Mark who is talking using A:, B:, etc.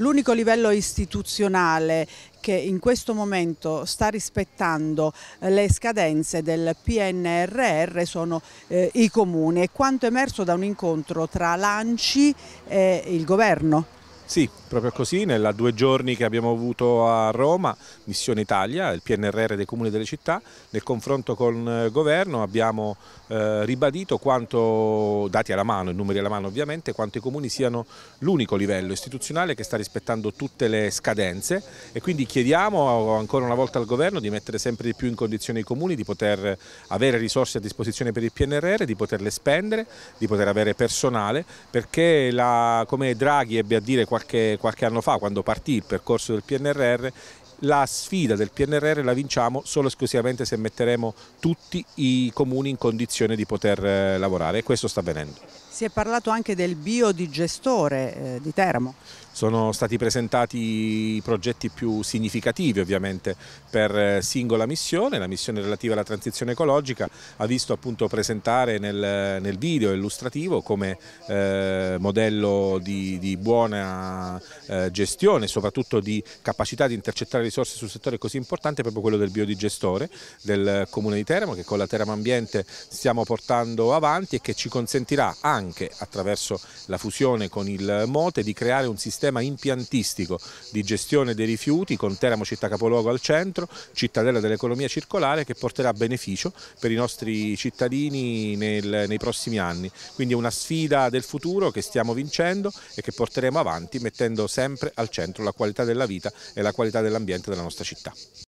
A: L'unico livello istituzionale che in questo momento sta rispettando eh, le scadenze del PNRR sono eh, i comuni e quanto emerso da un incontro tra l'ANCI e il governo.
B: Sì, proprio così, nella due giorni che abbiamo avuto a Roma, Missione Italia, il PNRR dei comuni e delle città, nel confronto con il eh, governo abbiamo eh, ribadito quanto, dati alla mano, i numeri alla mano ovviamente, quanto i comuni siano l'unico livello istituzionale che sta rispettando tutte le scadenze e quindi chiediamo ancora una volta al governo di mettere sempre di più in condizione i comuni di poter avere risorse a disposizione per il PNRR, di poterle spendere, di poter avere personale, perché la, come Draghi ebbe a dire qualche qualche, qualche anno fa, quando partì il percorso del PNRR, la sfida del PNRR la vinciamo solo e esclusivamente se metteremo tutti i comuni in condizione di poter eh, lavorare e questo sta avvenendo.
A: Si è parlato anche del biodigestore eh, di Teramo.
B: Sono stati presentati i progetti più significativi ovviamente per eh, singola missione, la missione relativa alla transizione ecologica ha visto appunto presentare nel, nel video illustrativo come eh, modello di, di buona eh, gestione, soprattutto di capacità di intercettare risorse sul settore così importante è proprio quello del biodigestore del Comune di Teramo che con la Teramo Ambiente stiamo portando avanti e che ci consentirà anche attraverso la fusione con il Mote di creare un sistema impiantistico di gestione dei rifiuti con Teramo città capoluogo al centro, cittadella dell'economia circolare che porterà beneficio per i nostri cittadini nel, nei prossimi anni. Quindi è una sfida del futuro che stiamo vincendo e che porteremo avanti mettendo sempre al centro la qualità della vita e la qualità dell'ambiente ambiente della nostra città.